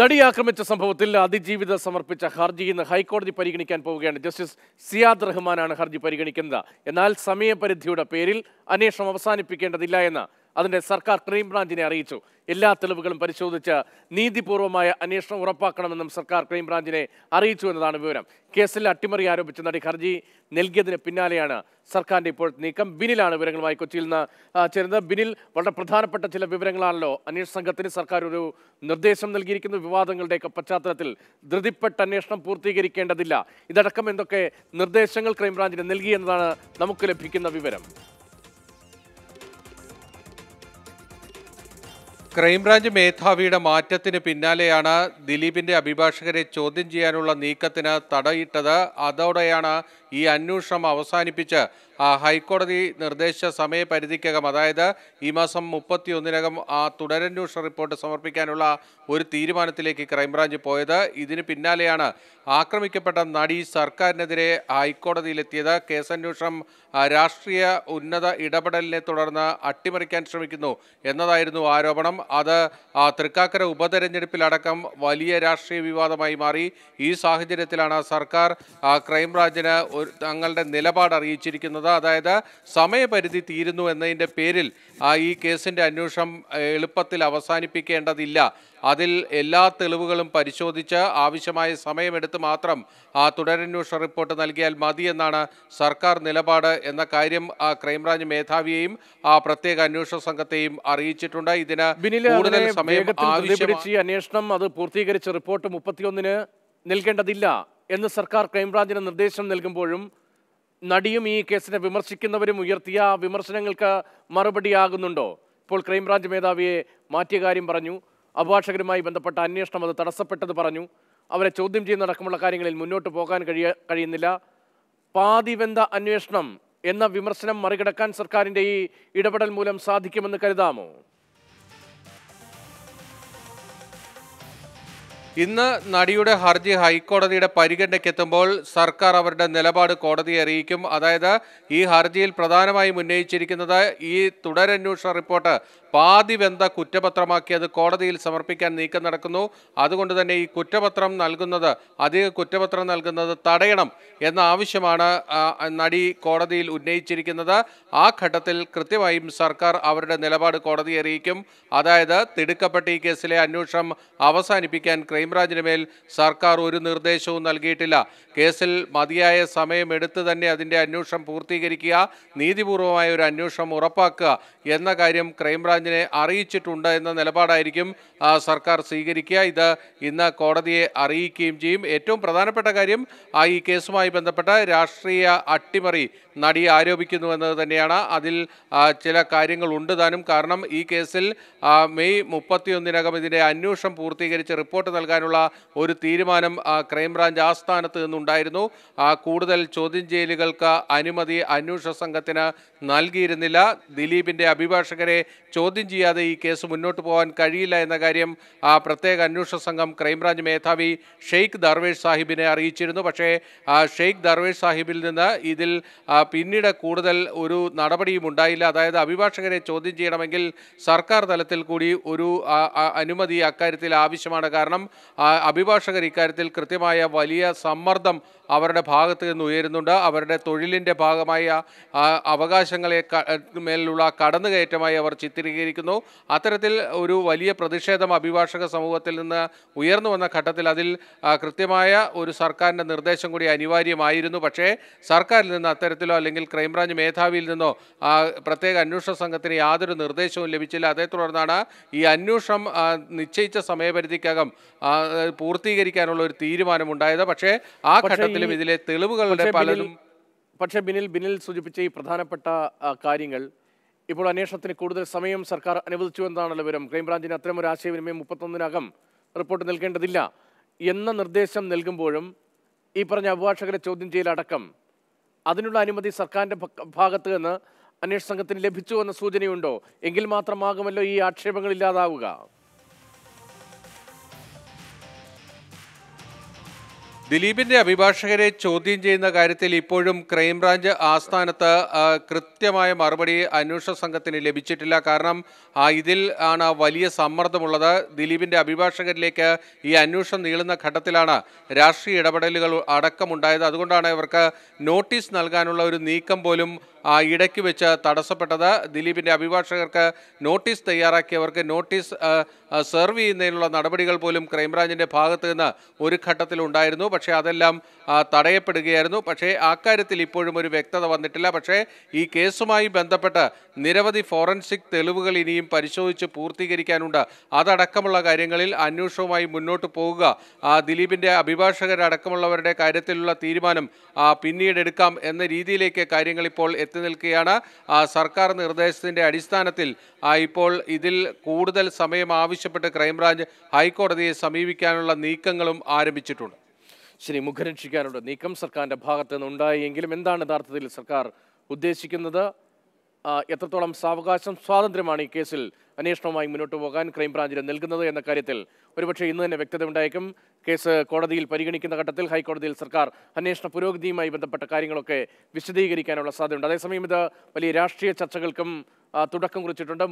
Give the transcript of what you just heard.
നടി ആക്രമിച്ച സംഭവത്തിൽ അതിജീവിത സമർപ്പിച്ച ഹർജി ഇന്ന് ഹൈക്കോടതി പരിഗണിക്കാൻ പോവുകയാണ് ജസ്റ്റിസ് സിയാദ് റഹ്മാനാണ് ഹർജി പരിഗണിക്കുന്നത് എന്നാൽ സമയപരിധിയുടെ പേരിൽ അന്വേഷണം അവസാനിപ്പിക്കേണ്ടതില്ല എന്ന് അതിൻ്റെ സർക്കാർ ക്രൈംബ്രാഞ്ചിനെ അറിയിച്ചു എല്ലാ തെളിവുകളും പരിശോധിച്ച് നീതിപൂർവമായ അന്വേഷണം ഉറപ്പാക്കണമെന്നും സർക്കാർ ക്രൈംബ്രാഞ്ചിനെ അറിയിച്ചു എന്നതാണ് വിവരം കേസിൽ അട്ടിമറി ആരോപിച്ച നടി ഹർജി നൽകിയതിന് പിന്നാലെയാണ് സർക്കാരിൻ്റെ ഇപ്പോൾ നീക്കം ബിനിലാണ് വിവരങ്ങളുമായി കൊച്ചിയിൽ നിന്ന് ചേരുന്നത് ബിനിൽ വളരെ പ്രധാനപ്പെട്ട ചില വിവരങ്ങളാണല്ലോ അന്വേഷണ സംഘത്തിന് സർക്കാർ ഒരു നിർദ്ദേശം നൽകിയിരിക്കുന്നു വിവാദങ്ങളുടെയൊക്കെ പശ്ചാത്തലത്തിൽ ധൃതിപ്പെട്ട അന്വേഷണം പൂർത്തീകരിക്കേണ്ടതില്ല ഇതടക്കം എന്തൊക്കെ നിർദ്ദേശങ്ങൾ ക്രൈംബ്രാഞ്ചിന് എന്നതാണ് നമുക്ക് ലഭിക്കുന്ന വിവരം ക്രൈംബ്രാഞ്ച് മേധാവിയുടെ മാറ്റത്തിന് പിന്നാലെയാണ് ദിലീപിന്റെ അഭിഭാഷകരെ ചോദ്യം ചെയ്യാനുള്ള നീക്കത്തിന് തടയിട്ടത് അതോടെയാണ് ഈ അന്വേഷണം അവസാനിപ്പിച്ച് ഹൈക്കോടതി നിർദ്ദേശിച്ച സമയപരിധിക്കകം അതായത് ഈ മാസം മുപ്പത്തി ഒന്നിനകം ആ തുടരന്വേഷണ റിപ്പോർട്ട് സമർപ്പിക്കാനുള്ള ഒരു തീരുമാനത്തിലേക്ക് ക്രൈംബ്രാഞ്ച് പോയത് ഇതിന് പിന്നാലെയാണ് ആക്രമിക്കപ്പെട്ട നടി സർക്കാരിനെതിരെ ഹൈക്കോടതിയിലെത്തിയത് കേസന്വേഷണം രാഷ്ട്രീയ ഉന്നത ഇടപെടലിനെ തുടർന്ന് അട്ടിമറിക്കാൻ ശ്രമിക്കുന്നു എന്നതായിരുന്നു ആരോപണം അത് തൃക്കാക്കര ഉപതെരഞ്ഞെടുപ്പിലടക്കം വലിയ രാഷ്ട്രീയ വിവാദമായി മാറി ഈ സാഹചര്യത്തിലാണ് സർക്കാർ ക്രൈംബ്രാഞ്ചിന് തങ്ങളുടെ നിലപാട് അറിയിച്ചിരിക്കുന്നത് അതായത് സമയപരിധി തീരുന്നു എന്നതിൻ്റെ പേരിൽ ഈ കേസിൻ്റെ അന്വേഷണം എളുപ്പത്തിൽ അവസാനിപ്പിക്കേണ്ടതില്ല അതിൽ എല്ലാ തെളിവുകളും പരിശോധിച്ച് ആവശ്യമായ സമയമെടുത്ത് മാത്രം ആ തുടരന്വേഷണ റിപ്പോർട്ട് നൽകിയാൽ മതി എന്നാണ് സർക്കാർ നിലപാട് എന്ന കാര്യം ക്രൈംബ്രാഞ്ച് മേധാവിയെയും ആ പ്രത്യേക അന്വേഷണ സംഘത്തെയും അറിയിച്ചിട്ടുണ്ട് ഇതിന് കൂടുതൽ സമയം അന്വേഷണം അത് പൂർത്തീകരിച്ച റിപ്പോർട്ട് മുപ്പത്തിയൊന്നിന് നൽകേണ്ടതില്ല എന്ന് സർക്കാർ ക്രൈംബ്രാഞ്ചിന് നിർദ്ദേശം നൽകുമ്പോഴും നടിയും ഈ കേസിനെ വിമർശിക്കുന്നവരും ഉയർത്തിയ വിമർശനങ്ങൾക്ക് മറുപടിയാകുന്നുണ്ടോ ഇപ്പോൾ ക്രൈംബ്രാഞ്ച് മേധാവിയെ മാറ്റിയ കാര്യം പറഞ്ഞു അഭിഭാഷകരുമായി ബന്ധപ്പെട്ട അന്വേഷണം അത് തടസ്സപ്പെട്ടത് പറഞ്ഞു അവരെ ചോദ്യം ചെയ്യുന്നതടക്കമുള്ള കാര്യങ്ങളിൽ മുന്നോട്ട് പോകാൻ കഴിയ കഴിയുന്നില്ല പാതിവെന്ത അന്വേഷണം എന്ന വിമർശനം മറികടക്കാൻ സർക്കാരിൻ്റെ ഈ ഇടപെടൽ മൂലം സാധിക്കുമെന്ന് കരുതാമോ ഇന്ന് നടിയുടെ ഹർജി ഹൈക്കോടതിയുടെ പരിഗണനയ്ക്കെത്തുമ്പോൾ സർക്കാർ അവരുടെ നിലപാട് കോടതിയെ അറിയിക്കും അതായത് ഈ ഹർജിയിൽ പ്രധാനമായും ഉന്നയിച്ചിരിക്കുന്നത് ഈ തുടരന്വേഷണ റിപ്പോർട്ട് പാതി വെന്ത കുറ്റപത്രമാക്കി അത് കോടതിയിൽ സമർപ്പിക്കാൻ നീക്കം നടക്കുന്നു അതുകൊണ്ട് തന്നെ ഈ കുറ്റപത്രം നൽകുന്നത് അധിക കുറ്റപത്രം നൽകുന്നത് തടയണം എന്ന ആവശ്യമാണ് നടി കോടതിയിൽ ഉന്നയിച്ചിരിക്കുന്നത് ആ ഘട്ടത്തിൽ കൃത്യമായും സർക്കാർ അവരുടെ നിലപാട് കോടതിയെ അറിയിക്കും അതായത് തിടുക്കപ്പെട്ട ഈ കേസിലെ അന്വേഷണം അവസാനിപ്പിക്കാൻ ക്രൈംബ്രാഞ്ചിന് മേൽ സർക്കാർ ഒരു നിർദ്ദേശവും നൽകിയിട്ടില്ല കേസിൽ മതിയായ സമയമെടുത്ത് തന്നെ അതിൻ്റെ അന്വേഷണം പൂർത്തീകരിക്കുക നീതിപൂർവമായ ഒരു അന്വേഷണം ഉറപ്പാക്കുക എന്ന കാര്യം ക്രൈംബ്രാഞ്ചിനെ അറിയിച്ചിട്ടുണ്ട് എന്ന നിലപാടായിരിക്കും സർക്കാർ സ്വീകരിക്കുക ഇത് ഇന്ന് കോടതിയെ അറിയിക്കുകയും ചെയ്യും ഏറ്റവും പ്രധാനപ്പെട്ട കാര്യം ഈ കേസുമായി ബന്ധപ്പെട്ട രാഷ്ട്രീയ അട്ടിമറി നടി ആരോപിക്കുന്നു എന്നത് തന്നെയാണ് അതിൽ ചില ഉണ്ട് താനും കാരണം ഈ കേസിൽ മെയ് മുപ്പത്തിയൊന്നിനകം ഇതിൻ്റെ അന്വേഷണം പൂർത്തീകരിച്ച് റിപ്പോർട്ട് നൽകാൻ നൽകാനുള്ള ഒരു തീരുമാനം ക്രൈംബ്രാഞ്ച് ആസ്ഥാനത്ത് നിന്നുണ്ടായിരുന്നു കൂടുതൽ ചോദ്യം ചെയ്യലുകൾക്ക് അനുമതി അന്വേഷണ സംഘത്തിന് നൽകിയിരുന്നില്ല ദിലീപിൻ്റെ അഭിഭാഷകരെ ചോദ്യം ചെയ്യാതെ ഈ കേസ് മുന്നോട്ട് പോകാൻ കഴിയില്ല എന്ന കാര്യം ആ പ്രത്യേക അന്വേഷണ സംഘം ക്രൈംബ്രാഞ്ച് മേധാവി ഷെയ്ഖ് ദർവേഷ് സാഹിബിനെ അറിയിച്ചിരുന്നു പക്ഷേ ഷെയ്ഖ് ദർവേഷ് സാഹിബിൽ നിന്ന് ഇതിൽ പിന്നീട് കൂടുതൽ ഒരു നടപടിയും ഉണ്ടായില്ല അതായത് അഭിഭാഷകരെ ചോദ്യം ചെയ്യണമെങ്കിൽ സർക്കാർ തലത്തിൽ കൂടി ഒരു അനുമതി അക്കാര്യത്തിൽ ആവശ്യമാണ് കാരണം അഭിഭാഷകർ ഇക്കാര്യത്തിൽ കൃത്യമായ വലിയ സമ്മർദ്ദം അവരുടെ ഭാഗത്ത് നിന്ന് ഉയരുന്നുണ്ട് അവരുടെ തൊഴിലിൻ്റെ ഭാഗമായ അവകാശങ്ങളെ മേലുള്ള കടന്നുകയറ്റമായി അവർ ചിത്രീകരിക്കുന്നു അത്തരത്തിൽ ഒരു വലിയ പ്രതിഷേധം അഭിഭാഷക സമൂഹത്തിൽ നിന്ന് ഉയർന്നു വന്ന ഘട്ടത്തിൽ അതിൽ കൃത്യമായ ഒരു സർക്കാരിൻ്റെ നിർദ്ദേശം കൂടി അനിവാര്യമായിരുന്നു പക്ഷേ സർക്കാരിൽ നിന്ന് അത്തരത്തിലോ അല്ലെങ്കിൽ ക്രൈംബ്രാഞ്ച് മേധാവിയിൽ നിന്നോ പ്രത്യേക അന്വേഷണ സംഘത്തിന് യാതൊരു നിർദ്ദേശവും ലഭിച്ചില്ല അതേ തുടർന്നാണ് ഈ അന്വേഷണം നിശ്ചയിച്ച സമയപരിധിക്കകം പൂർത്തീകരിക്കാനുള്ള ഒരു ഉണ്ടായത് പക്ഷേ ആ ഘട്ടത്തിലും ഇതിലെ തെളിവുകളുടെ പലതും പക്ഷേ ബിനിൽ ബിനിൽ സൂചിപ്പിച്ച ഈ പ്രധാനപ്പെട്ട കാര്യങ്ങൾ ഇപ്പോൾ അന്വേഷണത്തിന് കൂടുതൽ സമയം സർക്കാർ അനുവദിച്ചു എന്നാണല്ലോ വിവരം ക്രൈംബ്രാഞ്ചിന് അത്തരം ഒരു ആശയവിനിമയം മുപ്പത്തൊന്നിനകം റിപ്പോർട്ട് നൽകേണ്ടതില്ല എന്ന നിർദ്ദേശം നൽകുമ്പോഴും ഈ പറഞ്ഞ അഭിഭാഷകരെ ചോദ്യം ചെയ്യലടക്കം അതിനുള്ള അനുമതി സർക്കാരിൻ്റെ ഭാഗത്ത് നിന്ന് അന്വേഷണ സംഘത്തിന് ലഭിച്ചു എന്ന സൂചനയുണ്ടോ എങ്കിൽ മാത്രമാകുമല്ലോ ഈ ആക്ഷേപങ്ങൾ ഇല്ലാതാവുക ദിലീപിന്റെ അഭിഭാഷകരെ ചോദ്യം ചെയ്യുന്ന കാര്യത്തിൽ ഇപ്പോഴും ക്രൈംബ്രാഞ്ച് ആസ്ഥാനത്ത് കൃത്യമായ മറുപടി അന്വേഷണ സംഘത്തിന് ലഭിച്ചിട്ടില്ല കാരണം ഇതിൽ ആണ് വലിയ സമ്മർദ്ദമുള്ളത് ദിലീപിന്റെ അഭിഭാഷകരിലേക്ക് ഈ അന്വേഷണം നീളുന്ന ഘട്ടത്തിലാണ് രാഷ്ട്രീയ ഇടപെടലുകൾ അടക്കമുണ്ടായത് അതുകൊണ്ടാണ് ഇവർക്ക് നോട്ടീസ് നൽകാനുള്ള ഒരു നീക്കം പോലും ആ ഇടയ്ക്ക് വെച്ച് തടസ്സപ്പെട്ടത് ദിലീപിൻ്റെ അഭിഭാഷകർക്ക് നോട്ടീസ് തയ്യാറാക്കിയവർക്ക് നോട്ടീസ് സെർവ് ചെയ്യുന്നതിനുള്ള നടപടികൾ പോലും ക്രൈംബ്രാഞ്ചിൻ്റെ ഭാഗത്ത് നിന്ന് ഒരു ഘട്ടത്തിലുണ്ടായിരുന്നു പക്ഷേ അതെല്ലാം തടയപ്പെടുകയായിരുന്നു പക്ഷേ അക്കാര്യത്തിൽ ഇപ്പോഴും ഒരു വ്യക്തത വന്നിട്ടില്ല പക്ഷേ ഈ കേസുമായി ബന്ധപ്പെട്ട് നിരവധി ഫോറൻസിക് തെളിവുകൾ ഇനിയും പരിശോധിച്ച് പൂർത്തീകരിക്കാനുണ്ട് അതടക്കമുള്ള കാര്യങ്ങളിൽ അന്വേഷണവുമായി മുന്നോട്ട് പോകുക ദിലീപിൻ്റെ അഭിഭാഷകരടക്കമുള്ളവരുടെ കാര്യത്തിലുള്ള തീരുമാനം പിന്നീട് എടുക്കാം എന്ന രീതിയിലേക്ക് കാര്യങ്ങൾ ഇപ്പോൾ എത്തി എത്തി നിൽക്കുകയാണ് സർക്കാർ നിർദ്ദേശത്തിൻ്റെ അടിസ്ഥാനത്തിൽ ഇപ്പോൾ ഇതിൽ കൂടുതൽ സമയം ആവശ്യപ്പെട്ട് ക്രൈംബ്രാഞ്ച് ഹൈക്കോടതിയെ സമീപിക്കാനുള്ള നീക്കങ്ങളും ആരംഭിച്ചിട്ടുണ്ട് ശരി മുഖരക്ഷിക്കാനുള്ള നീക്കം സർക്കാരിൻ്റെ ഭാഗത്തു നിന്നുണ്ടായെങ്കിലും എന്താണ് യഥാർത്ഥത്തിൽ സർക്കാർ ഉദ്ദേശിക്കുന്നത് എത്രത്തോളം സാവകാശം സ്വാതന്ത്ര്യമാണ് ഈ കേസിൽ അന്വേഷണവുമായി മുന്നോട്ട് പോകാൻ ക്രൈംബ്രാഞ്ചിന് നൽകുന്നത് എന്ന കാര്യത്തിൽ ഒരുപക്ഷെ ഇന്ന് തന്നെ വ്യക്തത ഉണ്ടായേക്കും കേസ് കോടതിയിൽ പരിഗണിക്കുന്ന ഘട്ടത്തിൽ ഹൈക്കോടതിയിൽ സർക്കാർ അന്വേഷണ പുരോഗതിയുമായി ബന്ധപ്പെട്ട കാര്യങ്ങളൊക്കെ വിശദീകരിക്കാനുള്ള സാധ്യതയുണ്ട് അതേസമയം ഇത് വലിയ രാഷ്ട്രീയ ചർച്ചകൾക്കും തുടക്കം കുറിച്ചിട്ടുണ്ട്